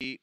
the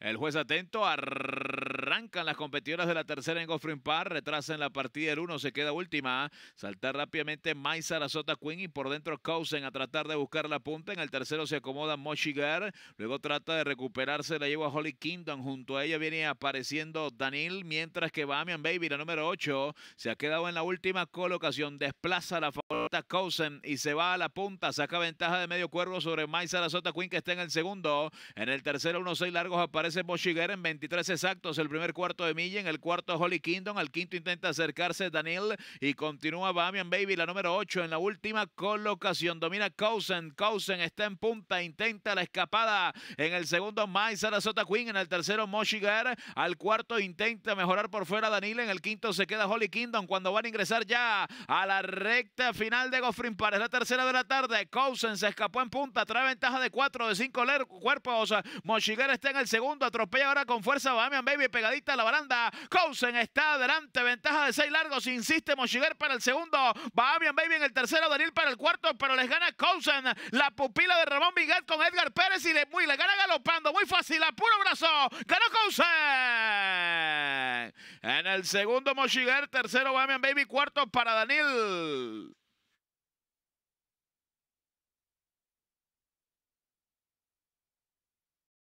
El juez atento, arrancan las competidoras de la tercera en Goffrin Par, retrasan la partida el uno se queda última. salta rápidamente Mai Sarasota Queen y por dentro Cousen a tratar de buscar la punta. En el tercero se acomoda Moshiger. luego trata de recuperarse, la lleva Holly Kingdom. Junto a ella viene apareciendo Daniel, mientras que Bamian Baby, la número 8, se ha quedado en la última colocación. Desplaza la favorita Cousen y se va a la punta, saca ventaja de medio cuervo sobre Mai Sarasota Queen que está en el segundo. En el tercero, unos seis largos aparece es Moshiger en 23 exactos. El primer cuarto de Milla, en el cuarto Holly Kingdom. Al quinto intenta acercarse Daniel y continúa Bamian Baby, la número 8 en la última colocación. Domina Cousin. Cousin está en punta, intenta la escapada. En el segundo, Mai Sarasota Queen. En el tercero, Moshiger. Al cuarto, intenta mejorar por fuera Daniel. En el quinto, se queda Holly Kingdom. Cuando van a ingresar ya a la recta final de Goffrin Park. la tercera de la tarde. Cousin se escapó en punta. Trae ventaja de 4 de 5 cuerpos. Moshiger está en el segundo. Atropella ahora con fuerza Bahamian Baby pegadita a la baranda. Cousen está adelante. Ventaja de seis largos. Insiste Mochiger para el segundo. Bahamian Baby en el tercero. Daniel para el cuarto. Pero les gana Cousen. La pupila de Ramón Miguel con Edgar Pérez y le, muy, la gana galopando. Muy fácil. A puro brazo. Ganó Cousen. En el segundo Mochiger. Tercero Bahamian Baby. Cuarto para Daniel.